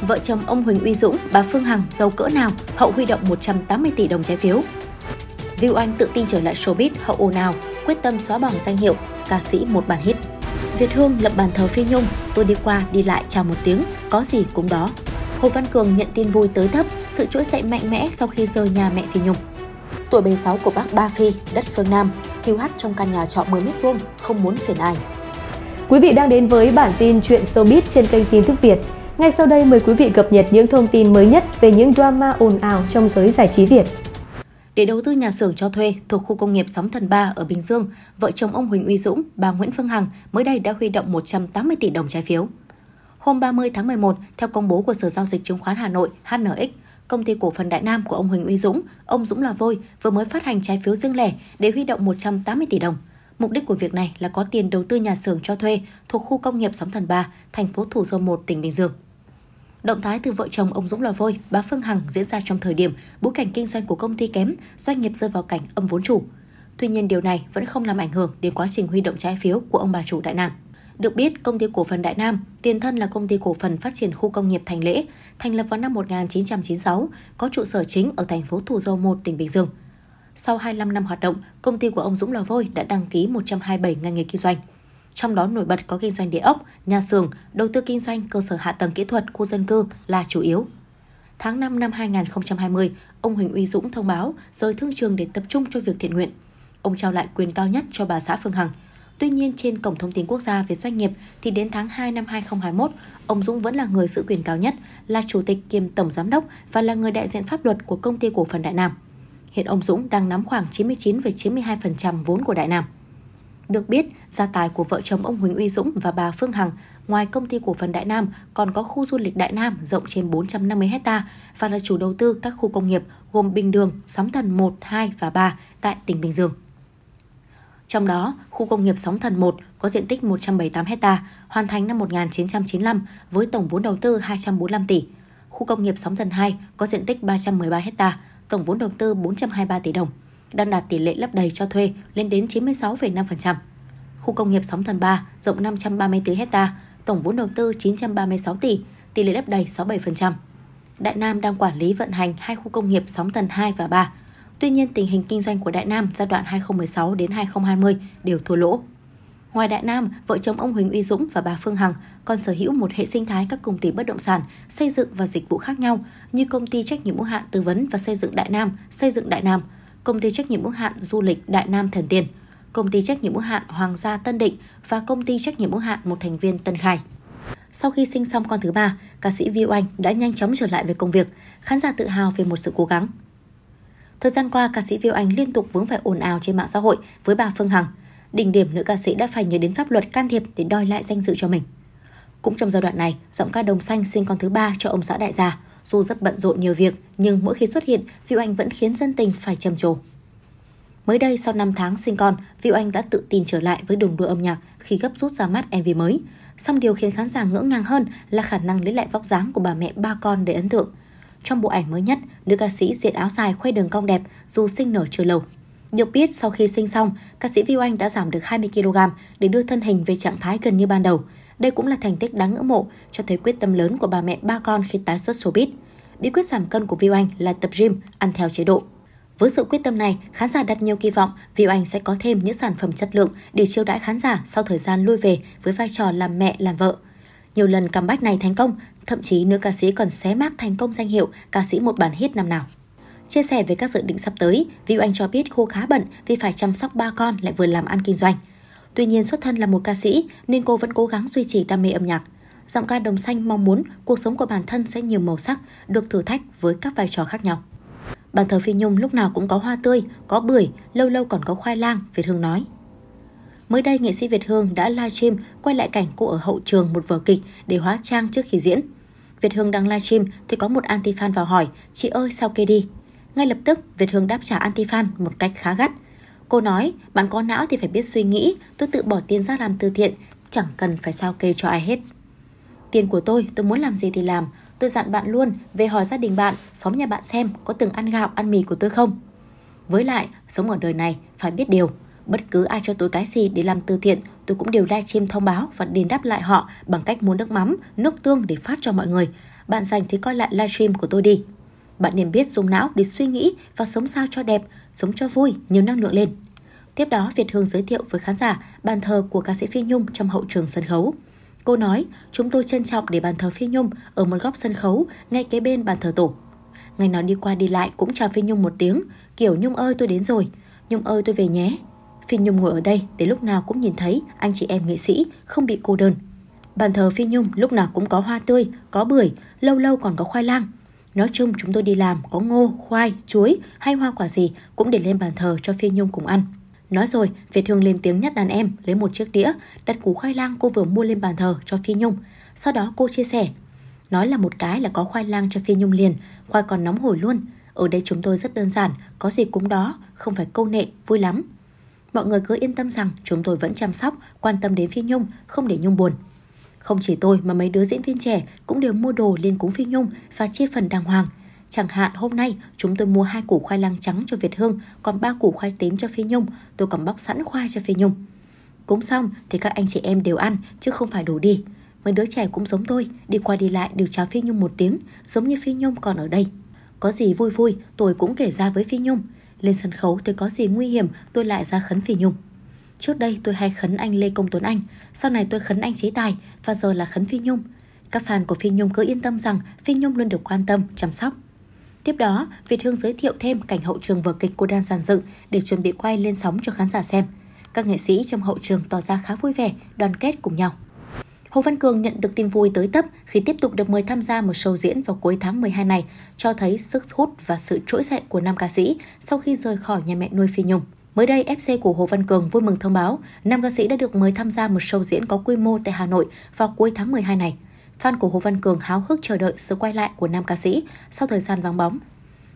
vợ chồng ông Huỳnh Uy Dũng, bà Phương Hằng giàu cỡ nào, hậu huy động 180 tỷ đồng trái phiếu. Viu Anh tự tin trở lại showbiz hậu ồn ào, quyết tâm xóa bỏ danh hiệu ca sĩ một bản hit. Việt Hương lập bàn thờ Phi Nhung, tôi đi qua đi lại chào một tiếng, có gì cũng đó. Hồ Văn Cường nhận tin vui tới thấp, sự chuỗi dậy mạnh mẽ sau khi rời nhà mẹ Phi Nhung. Tuổi 76 của bác Ba Phi, đất phương Nam, hiu hắt trong căn nhà trọ 10 m vuông, không muốn phiền ai. Quý vị đang đến với bản tin chuyện showbiz trên kênh tin thức Việt. Ngay sau đây mời quý vị cập nhật những thông tin mới nhất về những drama ồn ào trong giới giải trí Việt. Để đầu tư nhà xưởng cho thuê thuộc khu công nghiệp Sóng Thần 3 ở Bình Dương, vợ chồng ông Huỳnh Uy Dũng, bà Nguyễn Phương Hằng mới đây đã huy động 180 tỷ đồng trái phiếu. Hôm 30 tháng 11, theo công bố của Sở Giao dịch Chứng khoán Hà Nội HNX, công ty cổ phần Đại Nam của ông Huỳnh Uy Dũng, ông Dũng là Vôi vừa mới phát hành trái phiếu riêng lẻ để huy động 180 tỷ đồng. Mục đích của việc này là có tiền đầu tư nhà xưởng cho thuê thuộc khu công nghiệp Sóng Thần 3, thành phố Thủ Dầu Một, tỉnh Bình Dương. Động thái từ vợ chồng ông Dũng Lò Vôi, bà Phương Hằng diễn ra trong thời điểm bối cảnh kinh doanh của công ty kém, doanh nghiệp rơi vào cảnh âm vốn chủ. Tuy nhiên điều này vẫn không làm ảnh hưởng đến quá trình huy động trái phiếu của ông bà chủ Đại Nam. Được biết, công ty cổ phần Đại Nam, tiền thân là công ty cổ phần phát triển khu công nghiệp Thành Lễ, thành lập vào năm 1996, có trụ sở chính ở thành phố Thủ Dầu Một, tỉnh Bình Dương. Sau 25 năm hoạt động, công ty của ông Dũng Lò Vôi đã đăng ký 127 ngành nghề kinh doanh – trong đó nổi bật có kinh doanh địa ốc, nhà xưởng, đầu tư kinh doanh cơ sở hạ tầng kỹ thuật khu dân cư là chủ yếu. Tháng 5 năm 2020, ông Huỳnh Uy Dũng thông báo rời thương trường để tập trung cho việc thiện nguyện. Ông trao lại quyền cao nhất cho bà xã Phương Hằng. Tuy nhiên, trên Cổng Thông tin Quốc gia về doanh nghiệp thì đến tháng 2 năm 2021, ông Dũng vẫn là người giữ quyền cao nhất, là chủ tịch kiêm tổng giám đốc và là người đại diện pháp luật của công ty cổ phần Đại Nam. Hiện ông Dũng đang nắm khoảng 99,92% vốn của Đại Nam. Được biết, gia tài của vợ chồng ông Huỳnh Uy Dũng và bà Phương Hằng ngoài công ty cổ phần Đại Nam còn có khu du lịch Đại Nam rộng trên 450 hecta và là chủ đầu tư các khu công nghiệp gồm Bình Đường, Sóng Thần 1, 2 và 3 tại tỉnh Bình Dương. Trong đó, khu công nghiệp Sóng Thần 1 có diện tích 178 hecta, hoàn thành năm 1995 với tổng vốn đầu tư 245 tỷ. Khu công nghiệp Sóng Thần 2 có diện tích 313 hecta, tổng vốn đầu tư 423 tỷ đồng đang đạt tỷ lệ lấp đầy cho thuê lên đến 96,5%. Khu công nghiệp Sóng Thần 3 rộng 534 hecta, tổng vốn đầu tư 936 tỷ, tỷ lệ lấp đầy 67%. Đại Nam đang quản lý vận hành hai khu công nghiệp Sóng Thần 2 và 3. Tuy nhiên, tình hình kinh doanh của Đại Nam giai đoạn 2016 đến 2020 đều thua lỗ. Ngoài Đại Nam, vợ chồng ông Huỳnh Uy Dũng và bà Phương Hằng còn sở hữu một hệ sinh thái các công ty bất động sản, xây dựng và dịch vụ khác nhau như công ty trách nhiệm hữu hạn tư vấn và xây dựng Đại Nam, xây dựng Đại Nam – Công ty trách nhiệm hữu hạn Du lịch Đại Nam Thần Tiên, Công ty trách nhiệm hữu hạn Hoàng gia Tân Định và Công ty trách nhiệm hữu hạn một thành viên Tân Khai. Sau khi sinh xong con thứ ba, ca sĩ Vi Oanh đã nhanh chóng trở lại với công việc, khán giả tự hào về một sự cố gắng. Thời gian qua, ca sĩ Vi Oanh liên tục vướng phải ồn ào trên mạng xã hội với bà Phương Hằng. Đỉnh điểm nữ ca sĩ đã phải nhớ đến pháp luật can thiệp để đòi lại danh dự cho mình. Cũng trong giai đoạn này, giọng ca Đồng Xanh sinh con thứ ba cho ông xã đại gia. Dù rất bận rộn nhiều việc, nhưng mỗi khi xuất hiện, Viu Anh vẫn khiến dân tình phải trầm trồ. Mới đây, sau 5 tháng sinh con, Viu Anh đã tự tin trở lại với đường đua âm nhạc khi gấp rút ra mắt MV mới. Song điều khiến khán giả ngỡ ngàng hơn là khả năng lấy lại vóc dáng của bà mẹ ba con để ấn tượng. Trong bộ ảnh mới nhất, nữ ca sĩ diện áo dài khoe đường cong đẹp dù sinh nở chưa lâu. Được biết, sau khi sinh xong, ca sĩ Viu Anh đã giảm được 20kg để đưa thân hình về trạng thái gần như ban đầu. Đây cũng là thành tích đáng ngưỡng mộ, cho thấy quyết tâm lớn của bà mẹ ba con khi tái xuất showbiz. Bí quyết giảm cân của Viu Anh là tập gym, ăn theo chế độ. Với sự quyết tâm này, khán giả đặt nhiều kỳ vọng Viu Anh sẽ có thêm những sản phẩm chất lượng để chiêu đãi khán giả sau thời gian lui về với vai trò làm mẹ, làm vợ. Nhiều lần comeback này thành công, thậm chí nữ ca sĩ còn xé mác thành công danh hiệu ca sĩ một bản hit năm nào. Chia sẻ về các dự định sắp tới, Vi Anh cho biết cô khá bận vì phải chăm sóc ba con lại vừa làm ăn kinh doanh. Tuy nhiên xuất thân là một ca sĩ nên cô vẫn cố gắng duy trì đam mê âm nhạc. Giọng ca Đồng Xanh mong muốn cuộc sống của bản thân sẽ nhiều màu sắc, được thử thách với các vai trò khác nhau. Bàn thờ Phi Nhung lúc nào cũng có hoa tươi, có bưởi, lâu lâu còn có khoai lang, Việt Hương nói. Mới đây, nghệ sĩ Việt Hương đã livestream quay lại cảnh cô ở hậu trường một vở kịch để hóa trang trước khi diễn. Việt Hương đang livestream thì có một anti fan vào hỏi, chị ơi sao kê đi? Ngay lập tức, Việt Hương đáp trả Antifan một cách khá gắt. Cô nói, bạn có não thì phải biết suy nghĩ, tôi tự bỏ tiền ra làm từ thiện, chẳng cần phải sao kê cho ai hết. Tiền của tôi, tôi muốn làm gì thì làm, tôi dặn bạn luôn về hỏi gia đình bạn, xóm nhà bạn xem có từng ăn gạo, ăn mì của tôi không. Với lại, sống ở đời này phải biết điều. Bất cứ ai cho tôi cái gì để làm từ thiện, tôi cũng đều livestream thông báo và đền đáp lại họ bằng cách mua nước mắm, nước tương để phát cho mọi người. Bạn dành thì coi lại livestream của tôi đi. Bạn nên biết dùng não để suy nghĩ và sống sao cho đẹp, sống cho vui, nhiều năng lượng lên. Tiếp đó, Việt Hương giới thiệu với khán giả bàn thờ của ca sĩ Phi Nhung trong hậu trường sân khấu. Cô nói, chúng tôi trân trọng để bàn thờ Phi Nhung ở một góc sân khấu, ngay kế bên bàn thờ tổ. Ngày nào đi qua đi lại cũng chào Phi Nhung một tiếng, kiểu Nhung ơi tôi đến rồi, Nhung ơi tôi về nhé. Phi Nhung ngồi ở đây để lúc nào cũng nhìn thấy anh chị em nghệ sĩ không bị cô đơn. Bàn thờ Phi Nhung lúc nào cũng có hoa tươi, có bưởi, lâu lâu còn có khoai lang. Nói chung chúng tôi đi làm có ngô, khoai, chuối hay hoa quả gì cũng để lên bàn thờ cho Phi Nhung cùng ăn. Nói rồi, Việt Hương lên tiếng nhắc đàn em lấy một chiếc đĩa, đặt củ khoai lang cô vừa mua lên bàn thờ cho Phi Nhung. Sau đó cô chia sẻ, nói là một cái là có khoai lang cho Phi Nhung liền, khoai còn nóng hổi luôn. Ở đây chúng tôi rất đơn giản, có gì cũng đó, không phải câu nệ, vui lắm. Mọi người cứ yên tâm rằng chúng tôi vẫn chăm sóc, quan tâm đến Phi Nhung, không để Nhung buồn. Không chỉ tôi mà mấy đứa diễn viên trẻ cũng đều mua đồ lên cúng Phi Nhung và chia phần đàng hoàng. Chẳng hạn hôm nay chúng tôi mua hai củ khoai lang trắng cho Việt Hương, còn ba củ khoai tím cho Phi Nhung, tôi còn bóc sẵn khoai cho Phi Nhung. Cúng xong thì các anh chị em đều ăn chứ không phải đổ đi. Mấy đứa trẻ cũng giống tôi, đi qua đi lại đều chào Phi Nhung một tiếng, giống như Phi Nhung còn ở đây. Có gì vui vui, tôi cũng kể ra với Phi Nhung. Lên sân khấu thì có gì nguy hiểm, tôi lại ra khấn Phi Nhung. Trước đây tôi hay khấn anh Lê Công Tuấn Anh, sau này tôi khấn anh Trí Tài và giờ là khấn Phi Nhung. Các fan của Phi Nhung cứ yên tâm rằng Phi Nhung luôn được quan tâm, chăm sóc. Tiếp đó, Việt Hương giới thiệu thêm cảnh hậu trường vở kịch cô đang giàn dựng để chuẩn bị quay lên sóng cho khán giả xem. Các nghệ sĩ trong hậu trường tỏ ra khá vui vẻ, đoàn kết cùng nhau. Hồ Văn Cường nhận được tin vui tới tấp khi tiếp tục được mời tham gia một show diễn vào cuối tháng 12 này, cho thấy sức hút và sự trỗi dậy của nam ca sĩ sau khi rời khỏi nhà mẹ nuôi Phi Nhung. Mới đây, FC của Hồ Văn Cường vui mừng thông báo nam ca sĩ đã được mời tham gia một show diễn có quy mô tại Hà Nội vào cuối tháng 12 này. Fan của Hồ Văn Cường háo hức chờ đợi sự quay lại của nam ca sĩ sau thời gian vắng bóng.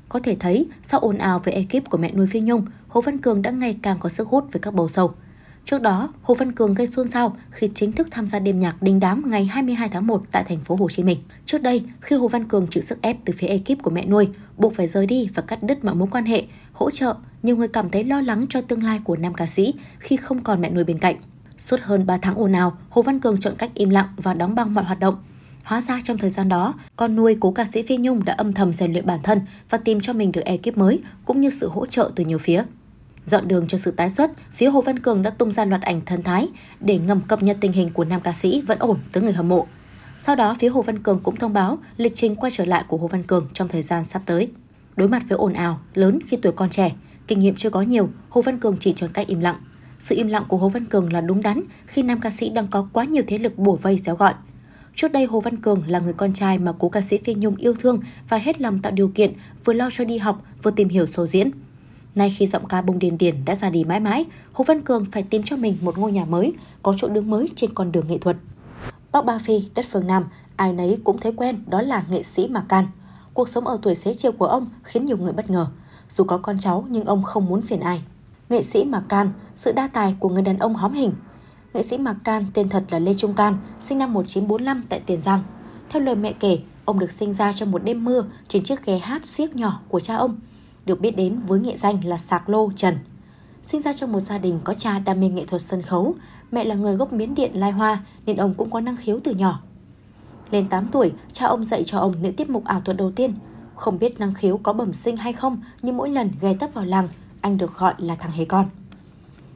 Có thể thấy, sau ồn ào về ekip của mẹ nuôi Phi Nhung, Hồ Văn Cường đã ngày càng có sức hút với các bầu sâu. Trước đó, Hồ Văn Cường gây xôn xao khi chính thức tham gia đêm nhạc đình đám ngày 22 tháng 1 tại thành phố Hồ Chí Minh. Trước đây, khi Hồ Văn Cường chịu sức ép từ phía ekip của mẹ nuôi, buộc phải rời đi và cắt đứt mọi mối quan hệ hỗ trợ, nhiều người cảm thấy lo lắng cho tương lai của nam ca sĩ khi không còn mẹ nuôi bên cạnh. Suốt hơn 3 tháng ồn ào, Hồ Văn Cường chọn cách im lặng và đóng băng mọi hoạt động. Hóa ra trong thời gian đó, con nuôi cố ca sĩ Phi Nhung đã âm thầm rèn luyện bản thân và tìm cho mình được ekip mới cũng như sự hỗ trợ từ nhiều phía. Dọn đường cho sự tái xuất, phía Hồ Văn Cường đã tung ra loạt ảnh thân thái để ngầm cập nhật tình hình của nam ca sĩ vẫn ổn tới người hâm mộ. Sau đó, phía Hồ Văn Cường cũng thông báo lịch trình quay trở lại của Hồ Văn Cường trong thời gian sắp tới. Đối mặt với ồn ào lớn khi tuổi còn trẻ, kinh nghiệm chưa có nhiều, Hồ Văn Cường chỉ chọn cách im lặng. Sự im lặng của Hồ Văn Cường là đúng đắn khi nam ca sĩ đang có quá nhiều thế lực bổ vây réo gọi. Trước đây Hồ Văn Cường là người con trai mà cố ca sĩ Phi Nhung yêu thương và hết lòng tạo điều kiện, vừa lo cho đi học, vừa tìm hiểu sâu diễn. Nay khi giọng ca Bông Điền điền đã ra đi mãi mãi, Hồ Văn Cường phải tìm cho mình một ngôi nhà mới, có chỗ đứng mới trên con đường nghệ thuật. Tóc Ba Phi, đất phương Nam, ai nấy cũng thấy quen đó là nghệ sĩ mà Can cuộc sống ở tuổi xế chiều của ông khiến nhiều người bất ngờ. Dù có con cháu nhưng ông không muốn phiền ai. Nghệ sĩ Mạc Can, sự đa tài của người đàn ông hóm hình. Nghệ sĩ Mạc Can tên thật là Lê Trung Can, sinh năm 1945 tại Tiền Giang. Theo lời mẹ kể, ông được sinh ra trong một đêm mưa trên chiếc ghế hát siếc nhỏ của cha ông, được biết đến với nghệ danh là Sạc Lô Trần. Sinh ra trong một gia đình có cha đam mê nghệ thuật sân khấu, mẹ là người gốc Miến Điện Lai Hoa nên ông cũng có năng khiếu từ nhỏ. Lên 8 tuổi, cha ông dạy cho ông những tiết mục ảo thuật đầu tiên. Không biết năng khiếu có bẩm sinh hay không, nhưng mỗi lần ghé tấp vào làng, anh được gọi là thằng hề con.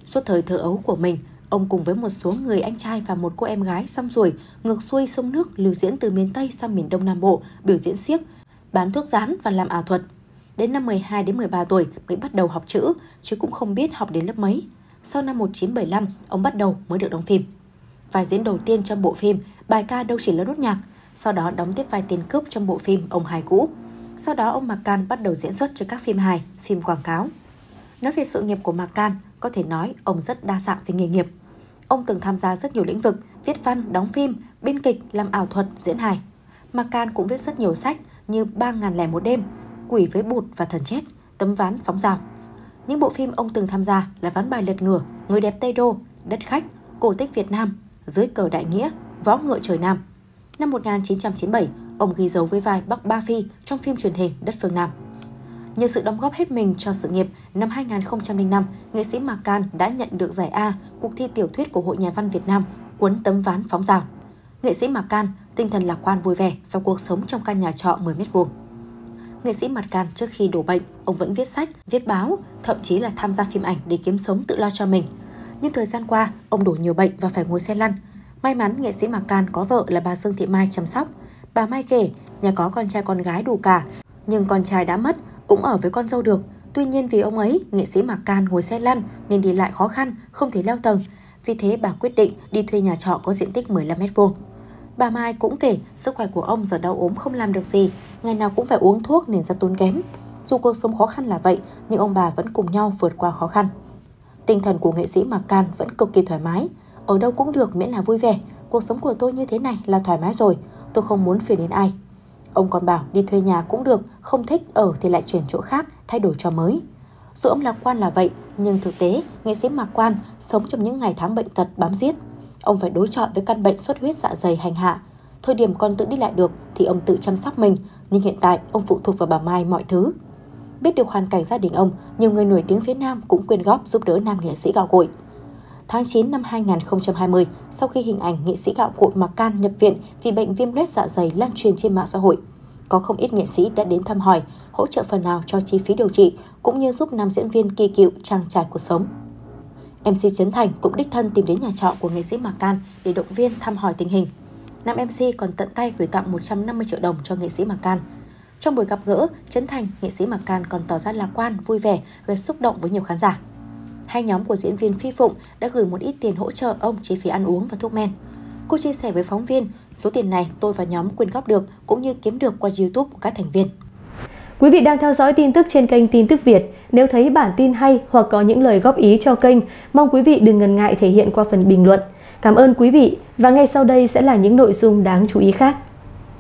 Suốt thời thơ ấu của mình, ông cùng với một số người anh trai và một cô em gái xong rồi ngược xuôi sông nước lưu diễn từ miền Tây sang miền Đông Nam Bộ, biểu diễn siếc, bán thuốc rán và làm ảo thuật. Đến năm 12 đến 13 tuổi mới bắt đầu học chữ, chứ cũng không biết học đến lớp mấy. Sau năm 1975, ông bắt đầu mới được đóng phim vai diễn đầu tiên trong bộ phim Bài ca đâu chỉ là nốt nhạc, sau đó đóng tiếp vai tiền cướp trong bộ phim Ông hài cũ. Sau đó ông Mạc Can bắt đầu diễn xuất cho các phim hài, phim quảng cáo. Nói về sự nghiệp của Mạc Can, có thể nói ông rất đa dạng về nghề nghiệp. Ông từng tham gia rất nhiều lĩnh vực, viết văn, đóng phim, biên kịch, làm ảo thuật, diễn hài. Mạc Can cũng viết rất nhiều sách như ba ngàn lẻ một đêm, Quỷ với bụt và thần chết, Tấm ván phóng rào. Những bộ phim ông từng tham gia là Ván bài lật ngửa, Người đẹp Tây Đô, Đất khách, Cổ tích Việt Nam, dưới cờ đại nghĩa, võ ngựa trời Nam. Năm 1997, ông ghi dấu với vai Bắc Ba Phi trong phim truyền hình Đất Phương Nam. Nhờ sự đóng góp hết mình cho sự nghiệp, năm 2005, nghệ sĩ Mạc Can đã nhận được giải A, cuộc thi tiểu thuyết của Hội Nhà văn Việt Nam, cuốn tấm ván phóng rào. Nghệ sĩ Mạc Can, tinh thần lạc quan vui vẻ và cuộc sống trong căn nhà trọ 10 mét vuông. Nghệ sĩ Mạc Can trước khi đổ bệnh, ông vẫn viết sách, viết báo, thậm chí là tham gia phim ảnh để kiếm sống tự lo cho mình – nhưng thời gian qua, ông đổ nhiều bệnh và phải ngồi xe lăn. May mắn nghệ sĩ Mạc Can có vợ là bà Dương Thị Mai chăm sóc. Bà Mai kể, nhà có con trai con gái đủ cả, nhưng con trai đã mất, cũng ở với con dâu được. Tuy nhiên vì ông ấy, nghệ sĩ Mạc Can ngồi xe lăn nên đi lại khó khăn, không thể leo tầng. Vì thế bà quyết định đi thuê nhà trọ có diện tích 15 m vuông. Bà Mai cũng kể sức khỏe của ông giờ đau ốm không làm được gì, ngày nào cũng phải uống thuốc nên rất tốn kém. Dù cuộc sống khó khăn là vậy, nhưng ông bà vẫn cùng nhau vượt qua khó khăn. Tinh thần của nghệ sĩ Mạc Can vẫn cực kỳ thoải mái. Ở đâu cũng được miễn là vui vẻ, cuộc sống của tôi như thế này là thoải mái rồi, tôi không muốn phiền đến ai. Ông còn bảo đi thuê nhà cũng được, không thích ở thì lại chuyển chỗ khác, thay đổi cho mới. Dù ông lạc quan là vậy, nhưng thực tế, nghệ sĩ Mạc Quan sống trong những ngày tháng bệnh tật bám giết. Ông phải đối chọi với căn bệnh xuất huyết dạ dày hành hạ. Thời điểm còn tự đi lại được thì ông tự chăm sóc mình, nhưng hiện tại ông phụ thuộc vào bà Mai mọi thứ. Biết được hoàn cảnh gia đình ông, nhiều người nổi tiếng phía Nam cũng quyên góp giúp đỡ nam nghệ sĩ gạo cội. Tháng 9 năm 2020, sau khi hình ảnh nghệ sĩ gạo cội Mạc Can nhập viện vì bệnh viêm loét dạ dày lan truyền trên mạng xã hội, có không ít nghệ sĩ đã đến thăm hỏi, hỗ trợ phần nào cho chi phí điều trị, cũng như giúp nam diễn viên kỳ cựu trang trải cuộc sống. MC Trấn Thành cũng đích thân tìm đến nhà trọ của nghệ sĩ Mạc Can để động viên thăm hỏi tình hình. Nam MC còn tận tay gửi tặng 150 triệu đồng cho nghệ sĩ Mạc Can. Trong buổi gặp gỡ, Trấn Thành, nghệ sĩ Mạc Can còn tỏ ra lạc quan, vui vẻ, gây xúc động với nhiều khán giả. Hai nhóm của diễn viên Phi Phụng đã gửi một ít tiền hỗ trợ ông chi phí ăn uống và thuốc men. Cô chia sẻ với phóng viên, số tiền này tôi và nhóm quyên góp được cũng như kiếm được qua YouTube của các thành viên. Quý vị đang theo dõi tin tức trên kênh Tin tức Việt. Nếu thấy bản tin hay hoặc có những lời góp ý cho kênh, mong quý vị đừng ngần ngại thể hiện qua phần bình luận. Cảm ơn quý vị và ngay sau đây sẽ là những nội dung đáng chú ý khác.